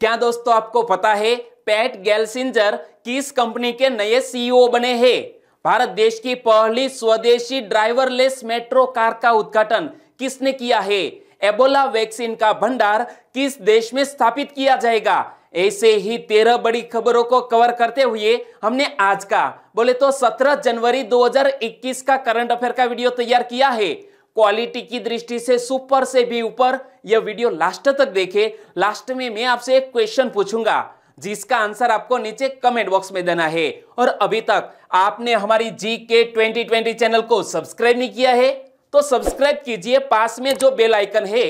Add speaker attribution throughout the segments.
Speaker 1: क्या दोस्तों आपको पता है पैट गैलसिंजर किस कंपनी के नए सीईओ e बने हैं भारत देश की पहली स्वदेशी ड्राइवरलेस मेट्रो कार का उद्घाटन किसने किया है एबोला वैक्सीन का भंडार किस देश में स्थापित किया जाएगा ऐसे ही तेरह बड़ी खबरों को कवर करते हुए हमने आज का बोले तो 17 जनवरी 2021 का करंट अफेयर का वीडियो तैयार किया है क्वालिटी की दृष्टि से सुपर से भी ऊपर यह वीडियो लास्ट तक देखे लास्ट में मैं आपसे एक क्वेश्चन पूछूंगा जिसका आंसर आपको नीचे कमेंट बॉक्स में देना है और अभी तक आपने हमारी G K twenty twenty channel को सब्सक्राइब नहीं किया है तो सब्सक्राइब कीजिए पास में जो बेल आइकन है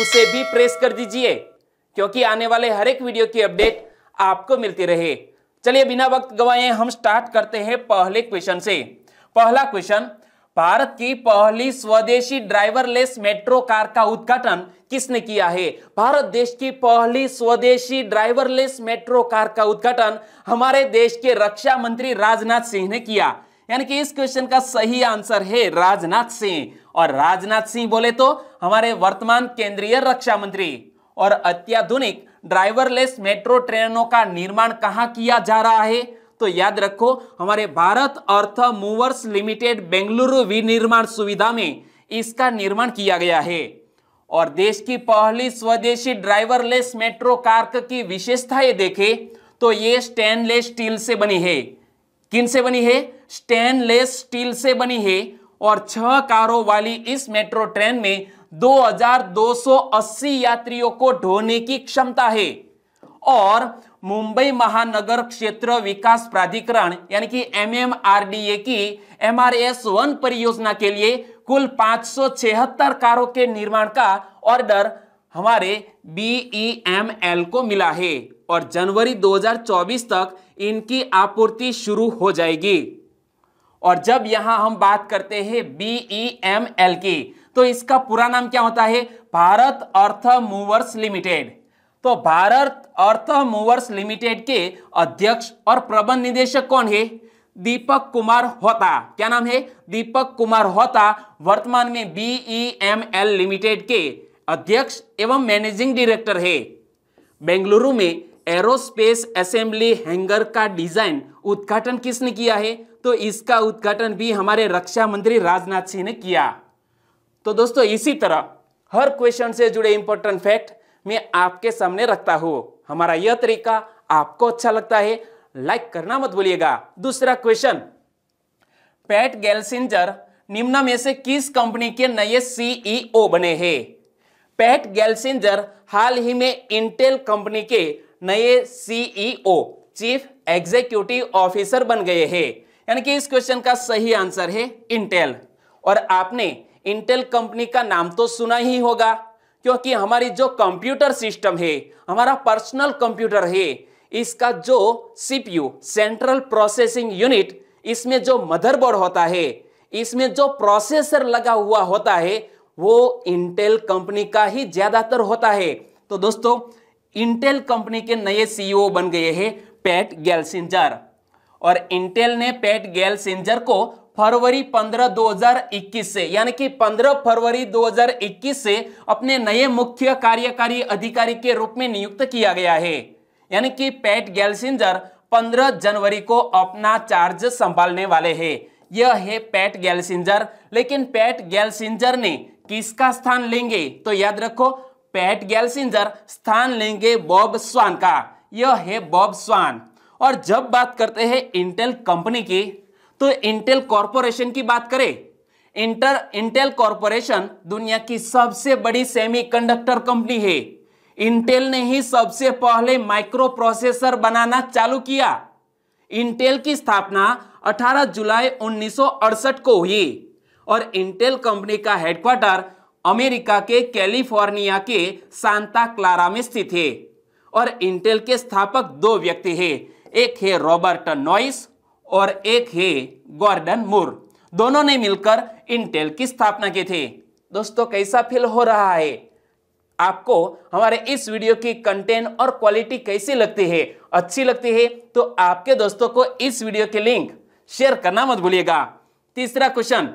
Speaker 1: उसे भी प्रेस कर दीजिए क्योंकि आने वाले हर एक वीडियो की अपडेट आपको मिलती रहे चलिए बिना वक्त गवाए हम स्टार्ट करते हैं पहले क्वेश्चन से पहला क्वेश्चन भारत की पहली स्वदेशी ड्राइवरलेस मेट्रो कार का उद्घाटन किसने किया है भारत देश की पहली स्वदेशी ड्राइवरलेस मेट्रो कार का उद्घाटन हमारे देश के रक्षा मंत्री राजनाथ सिंह ने किया यानी कि इस क्वेश्चन का सही आंसर है राजनाथ सिंह और राजनाथ सिंह बोले तो हमारे वर्तमान केंद्रीय रक्षा मंत्री और अत्याधुनिक ड्राइवरलेस मेट्रो ट्रेनों का निर्माण कहां किया जा रहा है तो याद रखो हमारे Bharat earth movers limited Bengaluru विनिर्माण सुविधा में इसका निर्माण किया गया है और देश की पहली स्वदेशी ड्राइवरलेस मेट्रो कार्क की विशेषताएं देखें तो ये स्टेनलेस स्टील से बनी है किन से बनी है स्टेनलेस स्टील से बनी है और छह कारों वाली इस मेट्रो ट्रेन में 2280 यात्रियों को ढोने की क्षमता है और मुंबई महानगर क्षेत्र विकास प्राधिकरण यानी कि M M R D A की एम आर एस वन परियोजना के लिए कुल पांच सौ छिहत्तर कारों के निर्माण का ऑर्डर हमारे एम एल e को मिला है और जनवरी 2024 तक इनकी आपूर्ति शुरू हो जाएगी और जब यहां हम बात करते हैं एम एल e की तो इसका पूरा नाम क्या होता है भारत अर्थ मूवर्स लिमिटेड तो भारत अर्थ मूवर्स लिमिटेड के अध्यक्ष और प्रबंध निदेशक कौन है दीपक कुमार होता क्या नाम है दीपक कुमार होता वर्तमान में बीईएमएल e लिमिटेड के अध्यक्ष एवं मैनेजिंग डायरेक्टर है बेंगलुरु में एरोस्पेस असेंबली हैंगर का डिजाइन उद्घाटन किसने किया है तो इसका उद्घाटन भी हमारे रक्षा मंत्री राजनाथ सिंह ने किया तो दोस्तों इसी तरह हर क्वेश्चन से जुड़े इंपॉर्टेंट फैक्ट मैं आपके सामने रखता हूँ हमारा यह तरीका आपको अच्छा लगता है लाइक करना मत भूलिएगा दूसरा क्वेश्चन पैट गैलसिंजर निम्न में से किस कंपनी के नए सीईओ e बने हैं पैट गैलसिंजर हाल ही में इंटेल कंपनी के नए सीईओ चीफ एग्जीक्यूटिव ऑफिसर बन गए हैं यानी कि इस क्वेश्चन का सही आंसर है इंटेल और आपने इंटेल कंपनी का नाम तो सुना ही होगा क्योंकि हमारी जो कंप्यूटर सिस्टम है हमारा पर्सनल कंप्यूटर है इसका जो सीपीयू सेंट्रल प्रोसेसिंग यूनिट इसमें जो मदरबोर्ड होता है इसमें जो प्रोसेसर लगा हुआ होता है वो इंटेल कंपनी का ही ज्यादातर होता है तो दोस्तों इंटेल कंपनी के नए सीईओ e बन गए हैं पैट गैलसिंजर और इंटेल ने पैट गैलसिंजर को फरवरी 15 2021 से यानी कि 15 फरवरी 2021 से अपने नए मुख्य कार्यकारी अधिकारी के रूप में नियुक्त किया गया है यानी कि पैट गैलसिंजर 15 जनवरी को अपना चार्ज संभालने वाले हैं यह है पैट गैलसिंजर लेकिन पैट गैलसिंजर ने किसका स्थान लेंगे तो याद रखो पैट गैलसिंजर स्थान लेंगे बॉब स्वान का यह है बॉब स्वान और जब बात करते हैं इंटेल कंपनी की तो इंटेल कॉरपोरेशन की बात करें इंटर इंटेल कॉरपोरेशन दुनिया की सबसे बड़ी सेमीकंडक्टर कंपनी है इंटेल ने ही सबसे पहले माइक्रो प्रोसेसर बनाना चालू किया इंटेल की स्थापना 18 जुलाई 1968 को हुई और इंटेल कंपनी का हेडक्वार्टर अमेरिका के कैलिफोर्निया के सांता क्लारा में स्थित है और इंटेल के स्थापक दो व्यक्ति हैं एक है रॉबर्ट नॉइस और एक है गॉर्डन मूर दोनों ने मिलकर इंटेल की स्थापना की थी दोस्तों कैसा फील हो रहा है आपको हमारे इस वीडियो की कंटेंट और क्वालिटी कैसी लगती है अच्छी लगती है तो आपके दोस्तों को इस वीडियो के लिंक शेयर करना मत भूलिएगा तीसरा क्वेश्चन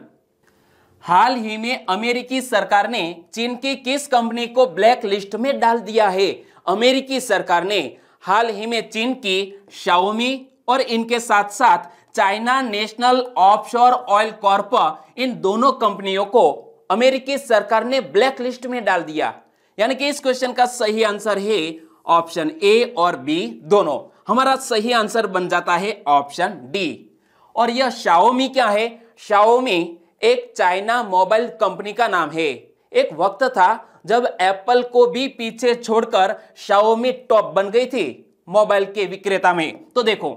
Speaker 1: हाल ही में अमेरिकी सरकार ने चीन की किस कंपनी को ब्लैक लिस्ट में डाल दिया है अमेरिकी सरकार ने हाल ही में चीन की शाओमी और इनके साथ साथ China National Offshore Oil Corp इन दोनों कंपनियों को अमेरिकी सरकार ने ब्लैक लिस्ट में डाल दिया यानी कि इस क्वेश्चन का सही आंसर है ऑप्शन ए और बी दोनों हमारा सही आंसर बन जाता है ऑप्शन डी और यह शाओमी क्या है शाओमी एक चाइना मोबाइल कंपनी का नाम है एक वक्त था जब एप्पल को भी पीछे छोड़कर शाओमी टॉप बन गई थी मोबाइल के विक्रेता में तो देखो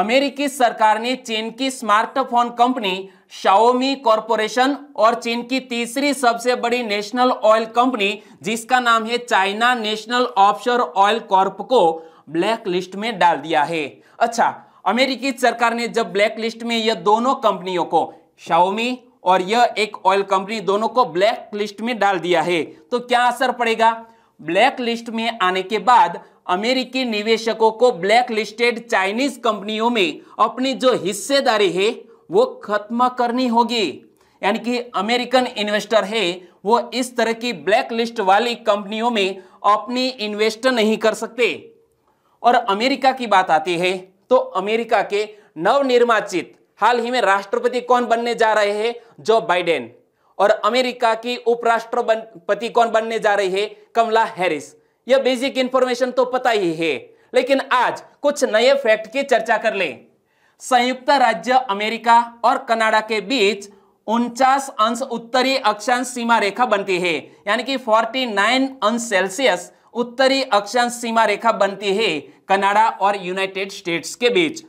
Speaker 1: अमेरिकी सरकार ने चीन की स्मार्टफोन कंपनी शाओमी कॉरपोरेशन और चीन की तीसरी सबसे बड़ी नेशनल ऑयल कंपनी जिसका नाम है China National Offshore Oil Corp को ब्लैक लिस्ट में डाल दिया है अच्छा अमेरिकी सरकार ने जब ब्लैक लिस्ट में यह दोनों कंपनियों को शाओमी और यह एक ऑयल कंपनी दोनों को ब्लैक लिस्ट में डाल दिया है तो क्या असर पड़ेगा ब्लैक लिस्ट में आने के बाद अमेरिकी निवेशकों को ब्लैक लिस्टेड चाइनीज कंपनियों में अपनी जो हिस्सेदारी है वो खत्म करनी होगी यानी कि अमेरिकन इन्वेस्टर है वो इस तरह की ब्लैक लिस्ट वाली कंपनियों में अपनी इन्वेस्ट नहीं कर सकते और अमेरिका की बात आती है तो अमेरिका के नवनिर्वाचित हाल ही में राष्ट्रपति कौन बनने जा रहे हैं जो बाइडेन और अमेरिका की उपराष्ट्रपति कौन बनने जा रही है कमला हैरिस यह बेसिक इंफॉर्मेशन तो पता ही है लेकिन आज कुछ नए फैक्ट की चर्चा कर ले संयुक्त राज्य अमेरिका और कनाडा के बीच उनचास अंश उत्तरी अक्षांश सीमा रेखा बनती है यानी कि 49 अंश सेल्सियस उत्तरी अक्षांश सीमा रेखा बनती है कनाडा और यूनाइटेड स्टेट्स के बीच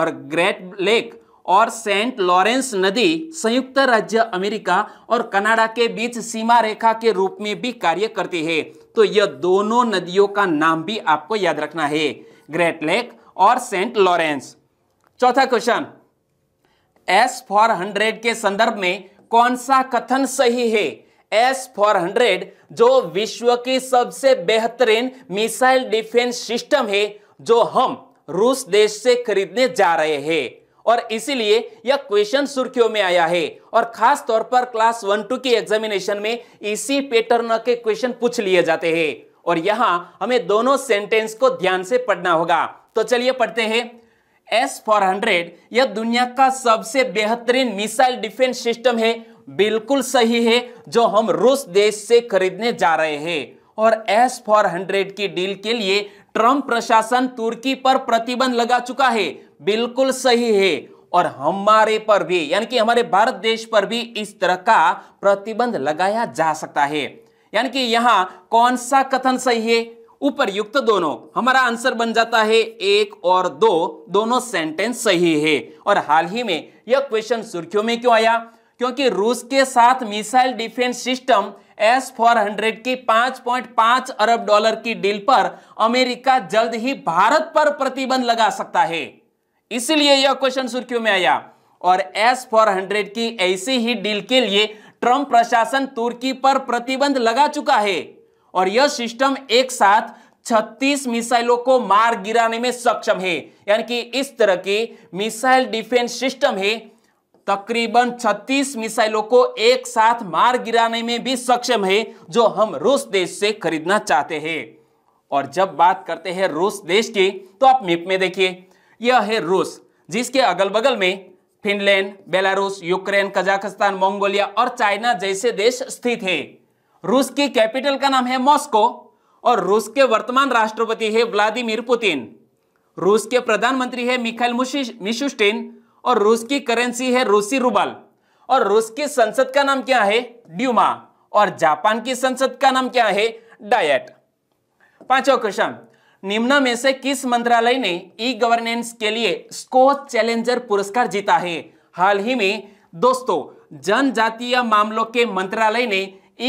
Speaker 1: और ग्रेट लेक और सेंट लॉरेंस नदी संयुक्त राज्य अमेरिका और कनाडा के बीच सीमा रेखा के रूप में भी कार्य करती है तो यह दोनों नदियों का नाम भी आपको याद रखना है ग्रेट लेक और सेंट लॉरेंस चौथा क्वेश्चन एस फॉर हंड्रेड के संदर्भ में कौन सा कथन सही है एस फॉर हंड्रेड जो विश्व की सबसे बेहतरीन मिसाइल डिफेंस सिस्टम है जो हम रूस देश से खरीदने जा रहे हैं और इसीलिए यह क्वेश्चन सुर्खियों में आया है और खास तौर पर क्लास वन टू की एग्जामिनेशन में इसी पैटर्न के क्वेश्चन पूछ लिए जाते हैं और यहां हमें दोनों सेंटेंस को ध्यान से पढ़ना होगा तो चलिए पढ़ते हैं एस फोर हंड्रेड यह दुनिया का सबसे बेहतरीन मिसाइल डिफेंस सिस्टम है बिल्कुल सही है जो हम रूस देश से खरीदने जा रहे हैं और एस फोर हंड्रेड की डील के लिए ट्रंप प्रशासन तुर्की पर प्रतिबंध लगा चुका है बिल्कुल सही है और हमारे पर भी यानी कि हमारे भारत देश पर भी इस तरह का प्रतिबंध लगाया जा सकता है यानी कि यहां कौन सा कथन सही है उपरयुक्त दोनों हमारा आंसर बन जाता है एक और दो दोनों सेंटेंस सही है और हाल ही में यह क्वेश्चन सुर्खियों में क्यों आया क्योंकि रूस के साथ missile defence system S four hundred की 5.5 अरब डॉलर की डील पर अमेरिका जल्द ही भारत पर प्रतिबंध लगा सकता है इसीलिए यह क्वेश्चन सुर्खियों में आया और एस फोर हंड्रेड की ऐसी ही डील के लिए ट्रंप प्रशासन तुर्की पर प्रतिबंध लगा चुका है और यह सिस्टम एक साथ 36 मिसाइलों को मार गिराने में सक्षम है यानी कि इस तरह की मिसाइल डिफेंस सिस्टम है तकरीबन 36 मिसाइलों को एक साथ मार गिराने में भी सक्षम है जो हम रूस देश से खरीदना चाहते हैं और जब बात करते हैं रूस देश की तो आप मिप में देखिए यह है रूस जिसके अगल बगल में Finland Belarus Ukraine Kazakhstan Mongolia और चाइना जैसे देश स्थित है रूस की कैपिटल का नाम है मॉस्को और रूस के वर्तमान राष्ट्रपति है व्लादिमीर पुतिन रूस के प्रधानमंत्री है मिखाइल मिशुस्टिन और रूस की करेंसी है रूसी रूबल और रूस की संसद का नाम क्या है ड्यूमा और जापान की संसद का नाम क्या है डायट पांचवा क्वेश्चन निम्न में से किस मंत्रालय ने ई गवर्नेंस के लिए स्कोच चैलेंजर पुरस्कार जीता है हाल ही में दोस्तों जनजातीय मामलों के मंत्रालय ने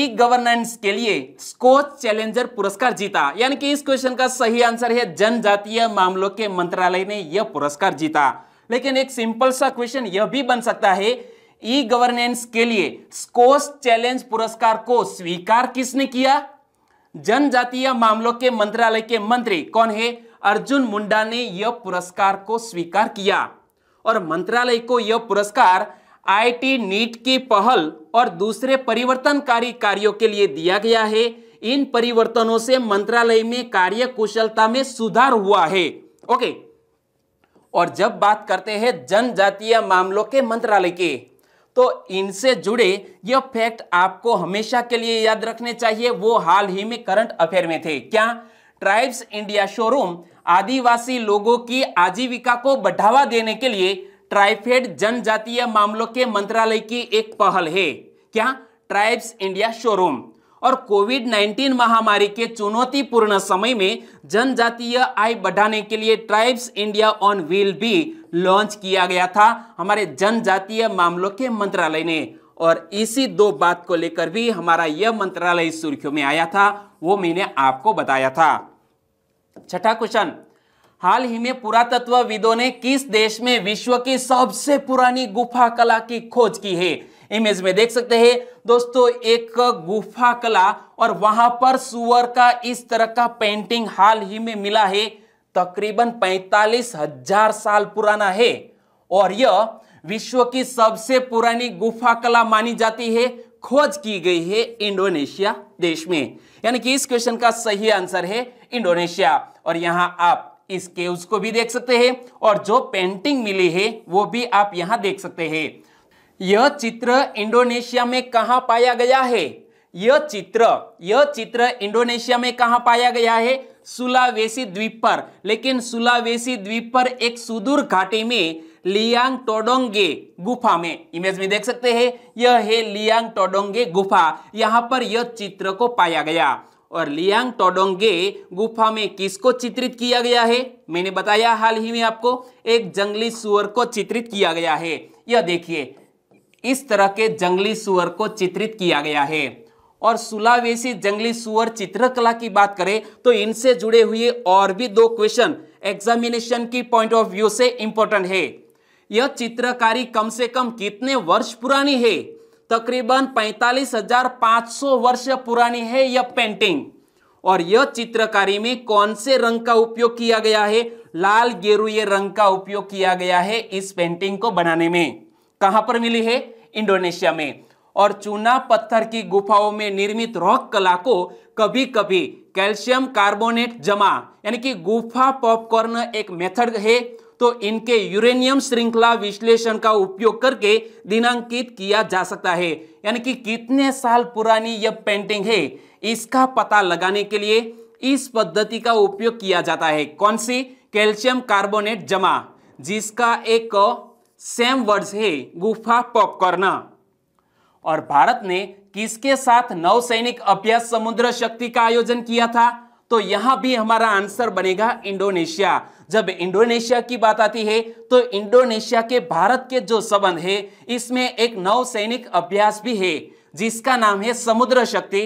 Speaker 1: ई गवर्नेंस के लिए स्कोच चैलेंजर पुरस्कार जीता यानी कि इस क्वेश्चन का सही आंसर है जनजातीय मामलों के मंत्रालय ने यह पुरस्कार जीता लेकिन एक सिंपल सा क्वेश्चन यह भी बन सकता है ई गवर्नेंस के लिए स्कोच चैलेंज पुरस्कार को स्वीकार किसने किया जनजातीय मामलों के मंत्रालय के मंत्री कौन है अर्जुन मुंडा ने यह पुरस्कार को स्वीकार किया और मंत्रालय को यह पुरस्कार आईटी नीट की पहल और दूसरे परिवर्तनकारी कार्यों के लिए दिया गया है इन परिवर्तनों से मंत्रालय में कार्य कुशलता में सुधार हुआ है ओके और जब बात करते हैं जनजातीय मामलों के मंत्रालय के तो इनसे जुड़े यह फैक्ट आपको हमेशा के लिए याद रखने चाहिए वो हाल ही में करंट अफेयर में थे क्या ट्राइब्स इंडिया शोरूम आदिवासी लोगों की आजीविका को बढ़ावा देने के लिए ट्राइफेड जनजातीय मामलों के मंत्रालय की एक पहल है क्या ट्राइब्स इंडिया शोरूम और कोविड 19 महामारी के चुनौतीपूर्ण समय में जनजातीय आय बढ़ाने के लिए ट्राइब्स इंडिया ऑन व्हील भी लॉन्च किया गया था हमारे जनजातीय मामलों के मंत्रालय ने और इसी दो बात को लेकर भी हमारा यह मंत्रालय सुर्खियों में आया था वो मैंने आपको बताया था छठा क्वेश्चन हाल ही में पुरातत्वविदों ने किस देश में विश्व की सबसे पुरानी गुफा कला की खोज की है इमेज में देख सकते हैं दोस्तों एक गुफा कला और वहां पर सुअर का इस तरह का पेंटिंग हाल ही में मिला है तकरीबन पैतालीस हजार साल पुराना है और यह विश्व की सबसे पुरानी गुफा कला मानी जाती है खोज की गई है इंडोनेशिया देश में यानी कि इस क्वेश्चन का सही आंसर है इंडोनेशिया और यहाँ आप इस केव्स को भी देख सकते हैं और जो पेंटिंग मिली है वो भी आप यहां देख सकते हैं यह चित्र इंडोनेशिया में कहा पाया गया है यह चित्र यह चित्र इंडोनेशिया में कहा पाया गया है सुलावेसी द्वीप पर लेकिन सुलावेसी द्वीप पर एक सुदूर घाटी में लियांग टोडोंगे गुफा में इमेज में देख सकते हैं यह है लियांग टोडोंगे गुफा यहाँ पर यह चित्र को पाया गया और लियांग टोडोंगे गुफा में किसको चित्रित किया गया है मैंने बताया हाल ही में आपको एक जंगली सुअर को चित्रित किया गया है यह देखिए इस तरह के जंगली सुअर को चित्रित किया गया है और सुलावेसी जंगली सुअर चित्रकला की बात करें तो इनसे जुड़े हुए और भी दो क्वेश्चन एग्जामिनेशन की पॉइंट ऑफ व्यू से इंपॉर्टेंट है यह चित्रकारी कम से कम कितने वर्ष पुरानी है तकरीबन 45,500 वर्ष पुरानी है यह पेंटिंग और यह चित्रकारी में कौन से रंग का उपयोग किया गया है लाल गेरुए रंग का उपयोग किया गया है इस पेंटिंग को बनाने में कहां पर मिली है इंडोनेशिया में और चूना पत्थर की गुफाओं में निर्मित रॉक कला को कभी कभी कैल्शियम कार्बोनेट जमा यानी कि गुफा पॉपकॉर्न एक मेथड है तो इनके यूरेनियम श्रृंखला विश्लेषण का उपयोग करके दिनांकित किया जा सकता है यानी कि कितने साल पुरानी यह पेंटिंग है इसका पता लगाने के लिए इस पद्धति का उपयोग किया जाता है कौन सी कैल्शियम कार्बोनेट जमा जिसका एक सेम वर्ड्स है गुफा पॉपकॉर्न और भारत ने किसके साथ नौसैनिक अभ्यास समुद्र शक्ति का आयोजन किया था तो यहां भी हमारा आंसर बनेगा इंडोनेशिया जब इंडोनेशिया की बात आती है तो इंडोनेशिया के भारत के जो संबंध है इसमें एक नौसैनिक अभ्यास भी है जिसका नाम है समुद्र शक्ति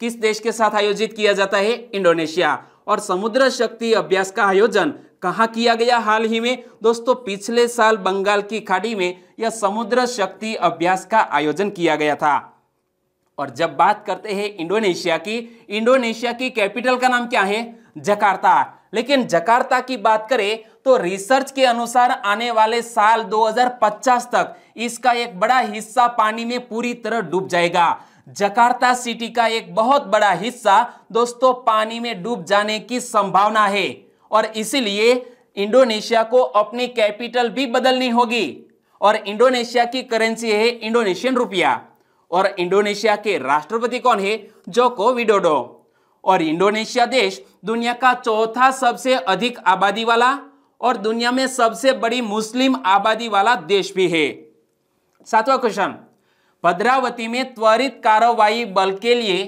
Speaker 1: किस देश के साथ आयोजित किया जाता है इंडोनेशिया और समुद्र शक्ति अभ्यास का आयोजन कहाँ किया गया हाल ही में दोस्तों पिछले साल बंगाल की खाड़ी में यह समुद्र शक्ति अभ्यास का आयोजन किया गया था और जब बात करते हैं इंडोनेशिया की इंडोनेशिया की कैपिटल का नाम क्या है जकार्ता लेकिन जकार्ता की बात करें तो रिसर्च के अनुसार आने वाले साल 2050 तक इसका एक बड़ा हिस्सा पानी में पूरी तरह डूब जाएगा जकार्ता सिटी का एक बहुत बड़ा हिस्सा दोस्तों पानी में डूब जाने की संभावना है और इसीलिए इंडोनेशिया को अपनी कैपिटल भी बदलनी होगी और इंडोनेशिया की करेंसी है इंडोनेशियन रुपया और इंडोनेशिया के राष्ट्रपति कौन है जोको विडोडो और इंडोनेशिया देश दुनिया का चौथा सबसे अधिक आबादी वाला और दुनिया में सबसे बड़ी मुस्लिम आबादी वाला देश भी है सातवां क्वेश्चन भद्रावती में त्वरित कार्रवाई बल के लिए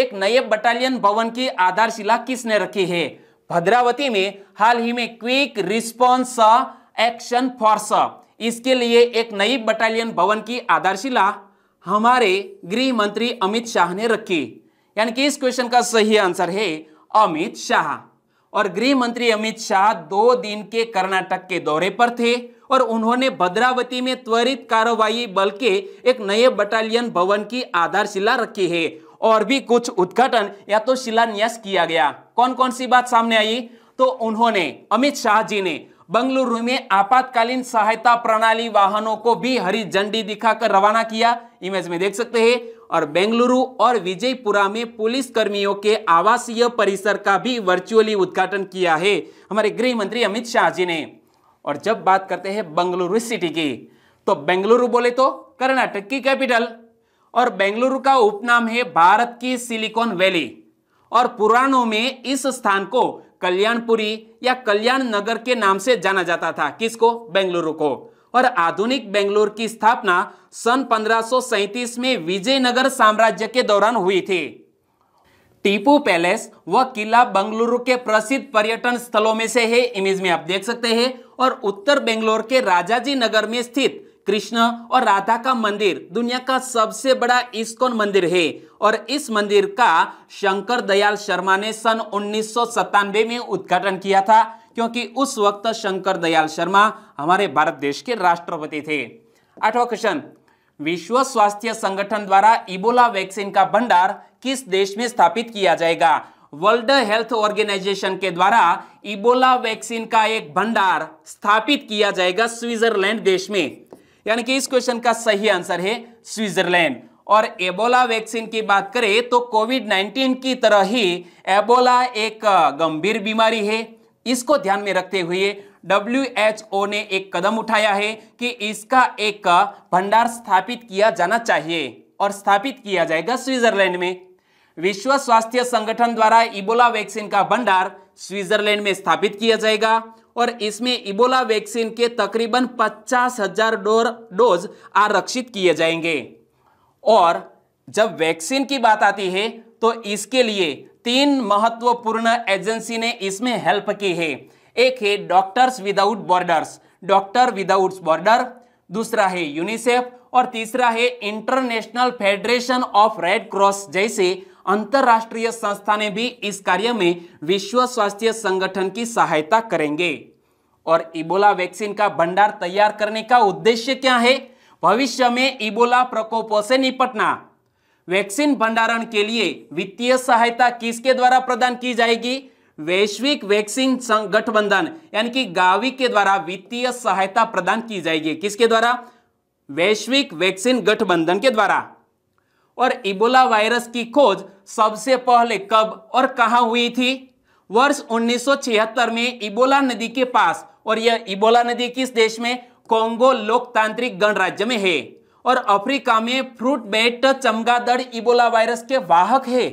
Speaker 1: एक नए बटालियन भवन की आधारशिला किसने रखी है भद्रावती में हाल ही में क्विक रिस्पॉन्स एक्शन फोर्स इसके लिए एक नई बटालियन भवन की आधारशिला हमारे गृह मंत्री अमित शाह ने रखी यानी कि इस क्वेश्चन का सही आंसर है अमित शाह और गृह मंत्री अमित शाह दो दिन के कर्नाटक के दौरे पर थे और उन्होंने भद्रावती में त्वरित कार्रवाई बल के एक नए बटालियन भवन की आधारशिला रखी है और भी कुछ उद्घाटन या तो शिलान्यास किया गया कौन कौन सी बात सामने आई तो उन्होंने अमित शाह जी ने बंगलुरु में आपातकालीन सहायता प्रणाली वाहनों को भी हरी झंडी दिखाकर रवाना किया इमेज में देख सकते हैं और बेंगलुरु और विजयपुरा में पुलिस कर्मियों के आवासीय परिसर का भी वर्चुअली उद्घाटन किया है हमारे गृह मंत्री अमित शाह जी ने और जब बात करते हैं बेंगलुरु सिटी की तो बेंगलुरु बोले तो कर्नाटक की कैपिटल और बेंगलुरु का उपनाम है भारत की सिलिकॉन वैली और पुराणों में इस स्थान को कल्याणपुरी या कल्याण नगर के नाम से जाना जाता था किसको बेंगलुरु को और आधुनिक बेंगलुरु की स्थापना सन पंद्रह में विजयनगर साम्राज्य के दौरान हुई थी टीपू पैलेस व किला बंगलुरु के प्रसिद्ध पर्यटन स्थलों में से है इमेज में आप देख सकते हैं और उत्तर बेंगलोर के राजाजी नगर में स्थित कृष्ण और राधा का मंदिर दुनिया का सबसे बड़ा इस्कोन मंदिर है और इस मंदिर का शंकर दयाल शर्मा ने सन उन्नीस में उद्घाटन किया था क्योंकि उस वक्त शंकर दयाल शर्मा हमारे भारत देश के राष्ट्रपति थे आठवां क्वेश्चन विश्व स्वास्थ्य संगठन द्वारा इबोला वैक्सीन का भंडार किस देश में स्थापित किया जाएगा वर्ल्ड हेल्थ ऑर्गेनाइजेशन के द्वारा इबोला वैक्सीन का एक भंडार स्थापित किया जाएगा स्विट्जरलैंड देश में यानी कि इस क्वेश्चन का सही आंसर है स्विट्जरलैंड और एबोला वैक्सीन की बात करें तो कोविड 19 की तरह ही एबोला एक गंभीर बीमारी है इसको ध्यान में रखते हुए डब्ल्यू ने एक कदम उठाया है कि इसका एक भंडार स्थापित किया जाना चाहिए और स्थापित किया जाएगा स्विट्जरलैंड में विश्व स्वास्थ्य संगठन द्वारा इबोला वैक्सीन का भंडार स्विट्जरलैंड में स्थापित किया जाएगा और इसमें इबोला वैक्सीन के तकरीबन पचास हजार डोज आरक्षित किए जाएंगे और जब वैक्सीन की बात आती है तो इसके लिए तीन महत्वपूर्ण एजेंसी ने इसमें हेल्प की है एक है doctors without borders doctor without border दूसरा है यूनिसेफ और तीसरा है International Federation of Red Cross जैसे अंतरराष्ट्रीय संस्थाने भी इस कार्य में विश्व स्वास्थ्य संगठन की सहायता करेंगे और इबोला वैक्सीन का भंडार तैयार करने का उद्देश्य क्या है भविष्य में इबोला प्रकोपों से निपटना वैक्सीन भंडारण के लिए वित्तीय सहायता किसके द्वारा प्रदान की जाएगी वैश्विक वैक्सीन गठबंधन यानी कि गावी के द्वारा वित्तीय सहायता प्रदान की जाएगी किसके द्वारा वैश्विक वैक्सीन गठबंधन के द्वारा और इबोला वायरस की खोज सबसे पहले कब और कहा हुई थी वर्ष 1976 में इबोला नदी के पास और यह इबोला नदी किस देश में कोंगो लोकतांत्रिक गणराज्य में है और अफ्रीका में फ्रूट बेट चमगादड़ इबोला वायरस के वाहक है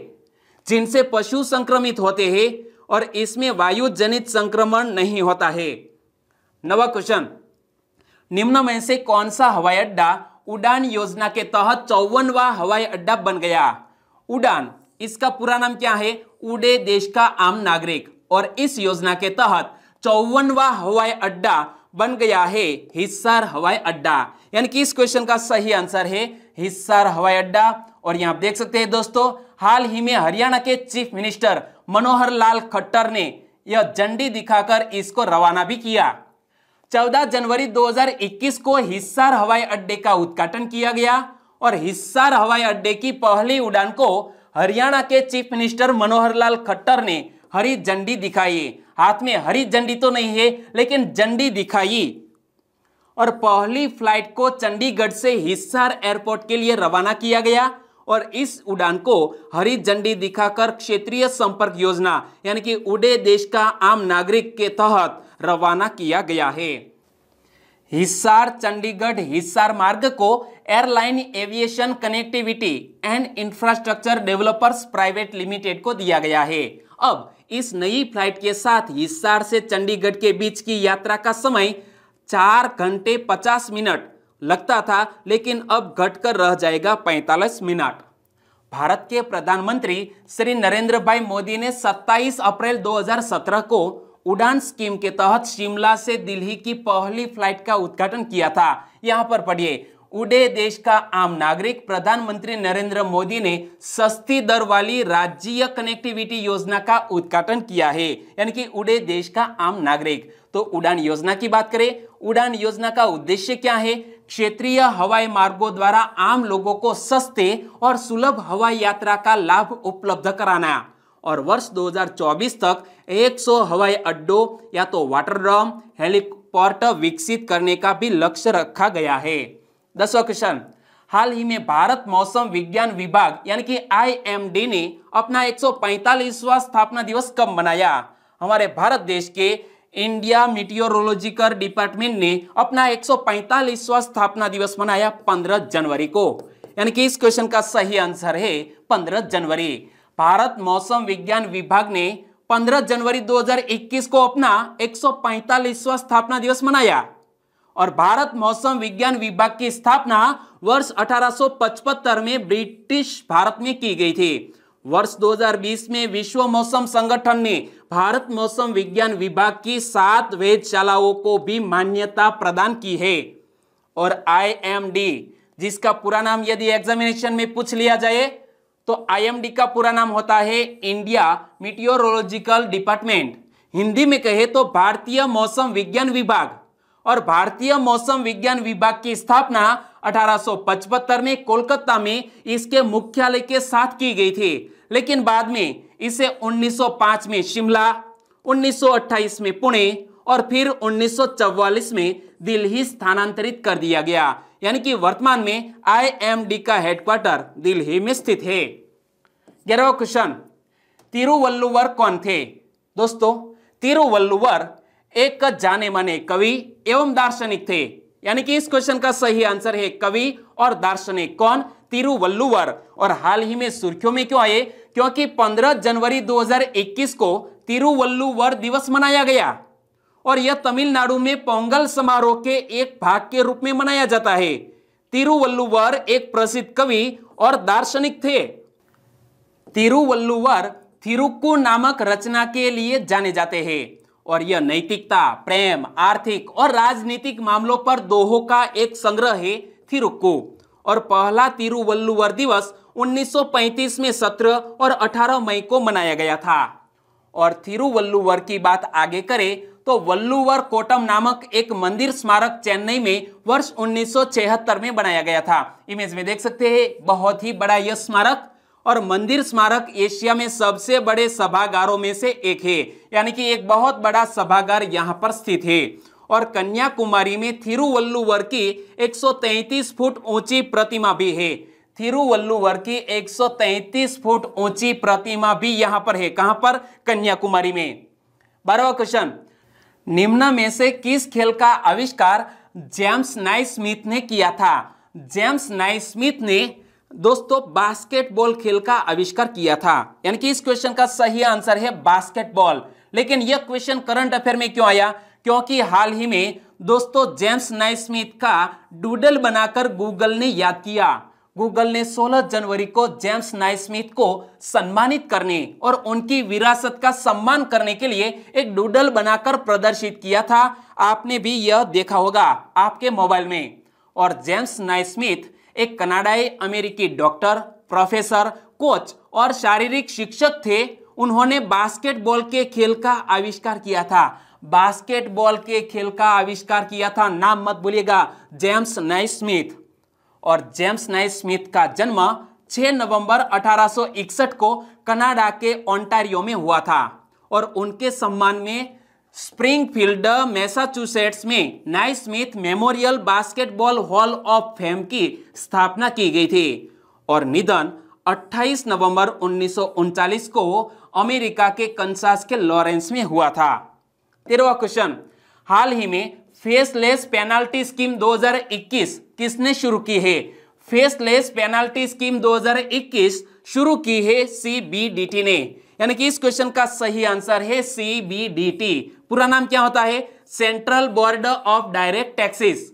Speaker 1: जिनसे पशु संक्रमित होते हैं और इसमें वायु जनित संक्रमण नहीं होता है नवा क्वेश्चन निम्न में से कौन सा हवाई अड्डा उड़ान योजना के तहत चौवनवा हवाई अड्डा बन गया उड़ान इसका पूरा नाम क्या है उड़े देश का आम नागरिक और इस योजना के तहत चौवनवा हवाई अड्डा बन गया है हिस्सार हवाई अड्डा यानी कि इस क्वेश्चन का सही आंसर है हिस्सार हवाई अड्डा और यहां देख सकते हैं दोस्तों हाल ही में हरियाणा के चीफ मिनिस्टर मनोहर लाल खट्टर ने यह झंडी दिखाकर इसको रवाना भी किया 14 जनवरी 2021 को हिस्सार हवाई अड्डे का उद्घाटन किया गया और हिस्सार हवाई अड्डे की पहली उड़ान को हरियाणा के चीफ मिनिस्टर मनोहर लाल खट्टर ने हरी झंडी दिखाई हाथ में हरी झंडी तो नहीं है लेकिन झंडी दिखाई और पहली फ्लाइट को चंडीगढ़ से हिस्सार एयरपोर्ट के लिए रवाना किया गया और इस उड़ान को हरी झंडी दिखाकर क्षेत्रीय संपर्क योजना यानी कि उड़े देश का आम नागरिक के तहत रवाना किया गया है हिसार चंडीगढ़ हिसार मार्ग को airline aviation connectivity and infrastructure developers private limited को दिया गया है अब इस नई फ्लाइट के साथ हिसार से चंडीगढ़ के बीच की यात्रा का समय चार घंटे पचास मिनट लगता था लेकिन अब घटकर रह जाएगा 45 मिनट भारत के प्रधानमंत्री श्री नरेंद्र भाई मोदी ने 27 अप्रैल 2017 को उड़ान स्कीम के तहत शिमला से दिल्ली की पहली फ्लाइट का उद्घाटन किया था यहाँ पर पढ़िए उड़े देश का आम नागरिक प्रधानमंत्री नरेंद्र मोदी ने सस्ती दर वाली राज्य कनेक्टिविटी योजना का उद्घाटन किया है यानी कि उड़े देश का आम नागरिक तो उड़ान योजना की बात करें उड़ान योजना का उद्देश्य क्या है क्षेत्रीय हवाई मार्गों द्वारा आम लोगों को सस्ते और सुलभ हवाई यात्रा का लाभ उपलब्ध कराना और वर्ष 2024 तक 100 हवाई अड्डों या तो वाटर ड्रम हेलीपोर्ट विकसित करने का भी लक्ष्य रखा गया है दसवा क्वेश्चन हाल ही में भारत मौसम विज्ञान विभाग यानी कि आईएमडी ने अपना एक स्थापना दिवस कब मनाया हमारे भारत देश के इंडिया मिटियोरोलॉजिकल डिपार्टमेंट ने अपना 145वां स्थापना दिवस मनाया 15 जनवरी को यानी कि इस क्वेश्चन का सही आंसर है 15 जनवरी भारत मौसम विज्ञान विभाग ने 15 जनवरी 2021 को अपना 145वां स्थापना दिवस मनाया और भारत मौसम विज्ञान विभाग की स्थापना वर्ष 1875 में ब्रिटिश भारत में की गई थी वर्ष 2020 में विश्व मौसम संगठन ने भारत मौसम विज्ञान विभाग की सात वेधशालाओं को भी मान्यता प्रदान की है और आईएमडी जिसका पूरा नाम यदि एग्जामिनेशन में पूछ लिया जाए तो आईएमडी का पूरा नाम होता है इंडिया मिट्योरोलॉजिकल डिपार्टमेंट हिंदी में कहे तो भारतीय मौसम विज्ञान विभाग और भारतीय मौसम विज्ञान विभाग की स्थापना 1875 में कोलकाता में इसके मुख्यालय के साथ की गई थी लेकिन बाद में इसे 1905 में शिमला 1928 में पुणे और फिर 1944 में दिल्ली स्थानांतरित कर दिया गया यानी कि वर्तमान में आईएमडी का हेडक्वार्टर दिल्ली में स्थित है ग्यारह क्वेश्चन तिरुवल्लुवर कौन थे दोस्तों तिरुवल्लुवर एक जाने माने कवि एवं दार्शनिक थे यानी कि इस क्वेश्चन का सही आंसर है कवि और दार्शनिक कौन तिरुवल्लुवर और हाल ही में सुर्खियों में क्यों आए क्योंकि 15 जनवरी 2021 को तिरुवल्लुवर दिवस मनाया गया और यह तमिलनाडु में पोंगल समारोह के एक भाग के रूप में मनाया जाता है तिरुवल्लुवर एक प्रसिद्ध कवि और दार्शनिक थे तिरुवल्लुवर थिरुक्कु नामक रचना के लिए जाने जाते हैं और यह नैतिकता प्रेम आर्थिक और राजनीतिक मामलों पर दोहों का एक संग्रह है थिरुक्कु और पहला तिरुवल्लुवर दिवस 1935 में 17 और 18 मई को मनाया गया था और तिरुवल्लुवर की बात आगे करें तो वल्लुवर कोटम नामक एक मंदिर स्मारक चेन्नई में वर्ष 1976 में बनाया गया था इमेज में देख सकते हैं बहुत ही बड़ा यह स्मारक और मंदिर स्मारक एशिया में सबसे बड़े सभागारों में से एक है यानी कि एक बहुत बड़ा सभागार यहाँ पर स्थित है और कन्याकुमारी में थिरुवल्लुवर की 133 फुट ऊंची प्रतिमा भी है थिरुवल्लुवर की 133 फुट ऊंची प्रतिमा भी यहां पर है कहां पर कन्याकुमारी में बारहवा क्वेश्चन निम्न में से किस खेल का आविष्कार जेम्स नाइस्मिथ स्मिथ ने किया था जेम्स नाइस्मिथ स्मिथ ने दोस्तों बास्केटबॉल खेल का आविष्कार किया था यानी कि इस क्वेश्चन का सही आंसर है बास्केटबॉल लेकिन यह क्वेश्चन करंट अफेयर में क्यों आया क्योंकि हाल ही में दोस्तों जेम्स नाइस्मिथ का डूडल बनाकर गूगल ने याद किया गूगल ने 16 जनवरी को जेम्स नाइस्मिथ को सम्मानित करने और उनकी विरासत का सम्मान करने के लिए एक डूडल बनाकर प्रदर्शित किया था आपने भी यह देखा होगा आपके मोबाइल में और जेम्स नाइस्मिथ एक कनाडाई अमेरिकी डॉक्टर प्रोफेसर कोच और शारीरिक शिक्षक थे उन्होंने बास्केटबॉल के खेल का आविष्कार किया था बास्केटबॉल के खेल का आविष्कार किया था नाम मत भूलिएगा जेम्स नाइ स्मिथ और जेम्स नाइ स्मिथ का जन्म 6 नवंबर 1861 को कनाडा के ओंटारियो में हुआ था और उनके सम्मान में स्प्रिंगफील्ड मैसाचुसेट्स में Naismith Smith memorial basketball hall of fame की स्थापना की गई थी और निधन 28 नवंबर उन्नीस को अमेरिका के कंसास के लॉरेंस में हुआ था तेरहवा क्वेश्चन हाल ही में फेसलेस पेनाल्टी स्कीम 2021 किसने शुरू की है फेसलेस पेनाल्टी स्कीम 2021 शुरू की है सीबीडीटी ने यानी कि इस क्वेश्चन का सही आंसर है सीबीडीटी पूरा नाम क्या होता है central board of direct taxes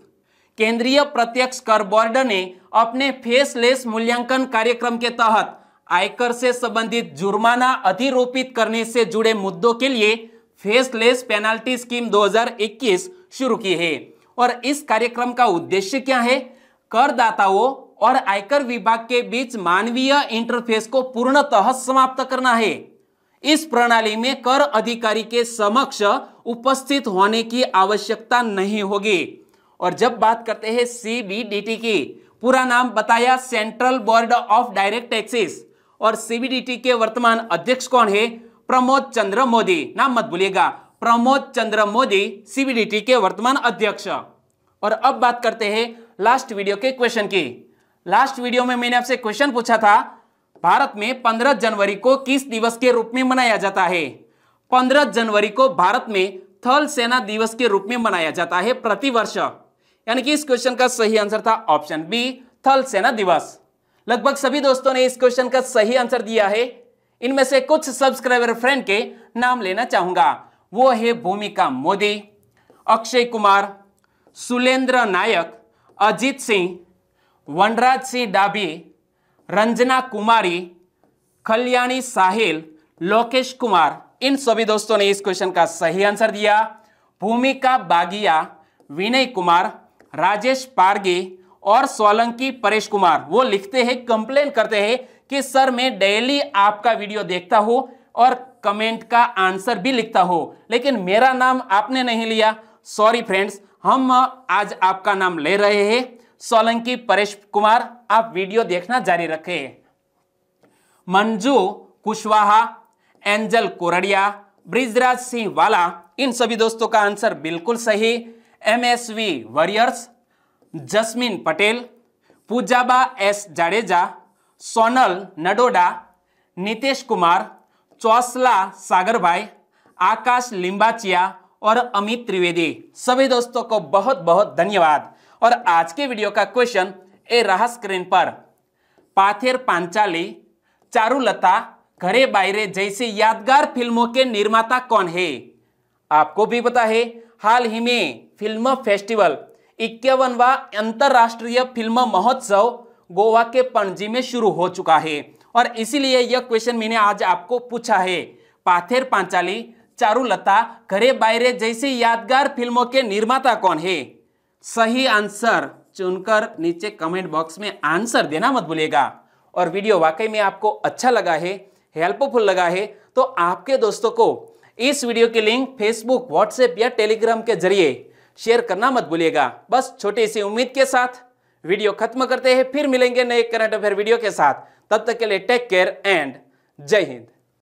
Speaker 1: केंद्रीय प्रत्यक्ष कर बोर्ड ने अपने फेसलेस मूल्यांकन कार्यक्रम के तहत आयकर से संबंधित जुर्माना अधिरोपित करने से जुड़े मुद्दों के लिए फेसलेस पेनाल्टी स्कीम 2021 शुरू की है और इस कार्यक्रम का उद्देश्य क्या है करदाताओं और आयकर विभाग के बीच मानवीय इंटरफेस को पूर्णतः समाप्त करना है इस प्रणाली में कर अधिकारी के समक्ष उपस्थित होने की आवश्यकता नहीं होगी और जब बात करते हैं सीबीडीटी की पूरा नाम बताया central board of direct taxes और सीबीडीटी के वर्तमान अध्यक्ष कौन है प्रमोद चंद्र मोदी नाम मत भूलिएगा प्रमोद चंद्र मोदी सीबीडीटी के वर्तमान अध्यक्ष और अब बात करते हैं लास्ट वीडियो के क्वेश्चन की लास्ट वीडियो में मैंने आपसे क्वेश्चन पूछा था भारत में पंद्रह जनवरी को किस दिवस के रूप में मनाया जाता है पंद्रह जनवरी को भारत में थल सेना दिवस के रूप में मनाया जाता है प्रतिवर्ष यानी कि इस क्वेश्चन का सही आंसर था ऑप्शन बी थल सेना दिवस लगभग सभी दोस्तों ने इस क्वेश्चन का सही आंसर दिया है इनमें से कुछ सब्सक्राइबर फ्रेंड के नाम लेना चाहूंगा वो है भूमिका मोदी अक्षय कुमार सुलेंद्र नायक अजीत सिंह वनराज सिंह डाबी रंजना कुमारी कल्याणी साहिल लोकेश कुमार इन सभी दोस्तों ने इस क्वेश्चन का सही आंसर दिया भूमिका बागिया विनय कुमार राजेश पारगी और सोलंकी परेश कुमार वो लिखते हैं कंप्लेन करते हैं कि सर मैं डेली आपका वीडियो देखता हूं और कमेंट का आंसर भी लिखता हो लेकिन मेरा नाम आपने नहीं लिया सॉरी फ्रेंड्स हम आज आपका नाम ले रहे हैं सोलंकी परेश कुमार आप वीडियो देखना जारी रखें मंजू कुशवाहा एंजल कोरडिया ब्रिजराज सिंह वाला इन सभी दोस्तों का आंसर बिल्कुल सही M S V warriors Jasmin Patel Poojaba S Jadeja Sonal Nadoda Nitesh Kumar Chausla Sagar भाई आकाश लिंबाचिया और अमित त्रिवेदी सभी दोस्तों को बहुत बहुत धन्यवाद और आज के वीडियो का क्वेश्चन ए रहा स्क्रीन पर पाथेर पांचाली चारुलता घरे बायरे जैसी यादगार फिल्मों के निर्माता कौन है आपको भी पता है हाल ही में फिल्म फेस्टिवल इक्यावनवा अंतर्राष्ट्रीय फिल्म महोत्सव गोवा के पणजी में शुरू हो चुका है और इसीलिए यह क्वेश्चन मैंने आज आपको पूछा है पाथेर पांचाली चारुलता घरे बायरे जैसे यादगार फिल्मों के निर्माता कौन है सही आंसर चुनकर नीचे कमेंट बॉक्स में आंसर देना मत भूलिएगा और वीडियो वाकई में आपको अच्छा लगा है हेल्पफुल लगा है तो आपके दोस्तों को इस वीडियो की लिंक फेसबुक व्हाट्सएप या टेलीग्राम के जरिए शेयर करना मत भूलिएगा बस छोटी सी उम्मीद के साथ वीडियो खत्म करते हैं फिर मिलेंगे नए करंट अफेयर वीडियो के साथ तब तक के लिए टेक केयर एंड जय हिंद